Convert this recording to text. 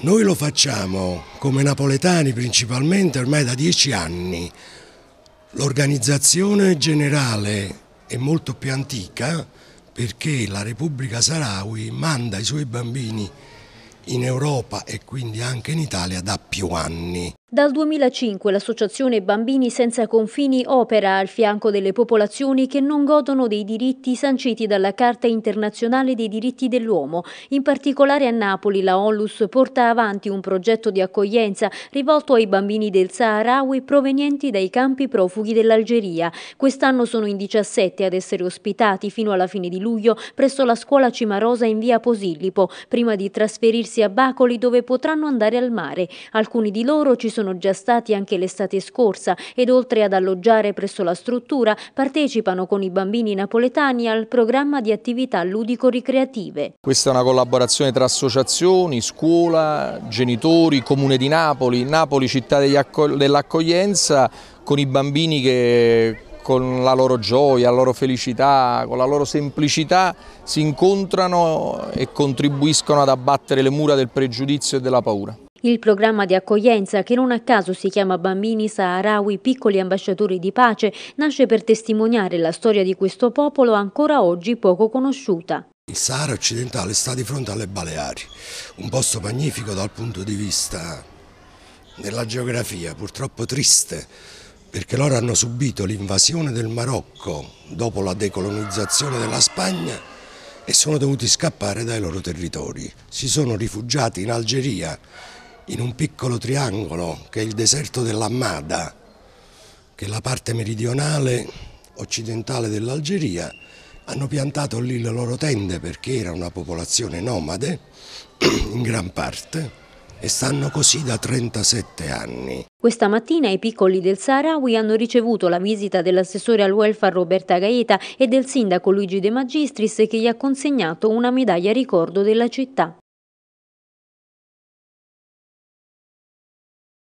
Noi lo facciamo come napoletani principalmente ormai da dieci anni. L'organizzazione generale è molto più antica perché la Repubblica Sarawi manda i suoi bambini in Europa e quindi anche in Italia da più anni. Dal 2005 l'associazione Bambini Senza Confini opera al fianco delle popolazioni che non godono dei diritti sanciti dalla Carta internazionale dei diritti dell'uomo. In particolare a Napoli la Onlus porta avanti un progetto di accoglienza rivolto ai bambini del Saharawi provenienti dai campi profughi dell'Algeria. Quest'anno sono in 17 ad essere ospitati fino alla fine di luglio presso la scuola Cimarosa in via Posillipo, prima di trasferirsi a Bacoli dove potranno andare al mare. Alcuni di loro ci sono sono già stati anche l'estate scorsa ed oltre ad alloggiare presso la struttura partecipano con i bambini napoletani al programma di attività ludico-ricreative. Questa è una collaborazione tra associazioni, scuola, genitori, comune di Napoli, Napoli città dell'accoglienza con i bambini che con la loro gioia, la loro felicità, con la loro semplicità si incontrano e contribuiscono ad abbattere le mura del pregiudizio e della paura. Il programma di accoglienza, che non a caso si chiama Bambini Saharawi Piccoli Ambasciatori di Pace, nasce per testimoniare la storia di questo popolo ancora oggi poco conosciuta. Il Sahara occidentale sta di fronte alle Baleari, un posto magnifico dal punto di vista della geografia, purtroppo triste perché loro hanno subito l'invasione del Marocco dopo la decolonizzazione della Spagna e sono dovuti scappare dai loro territori. Si sono rifugiati in Algeria, in un piccolo triangolo che è il deserto dell'Ammada, che è la parte meridionale occidentale dell'Algeria, hanno piantato lì le loro tende perché era una popolazione nomade in gran parte e stanno così da 37 anni. Questa mattina i piccoli del Sahrawi hanno ricevuto la visita dell'assessore al welfare Roberta Gaeta e del sindaco Luigi De Magistris che gli ha consegnato una medaglia ricordo della città.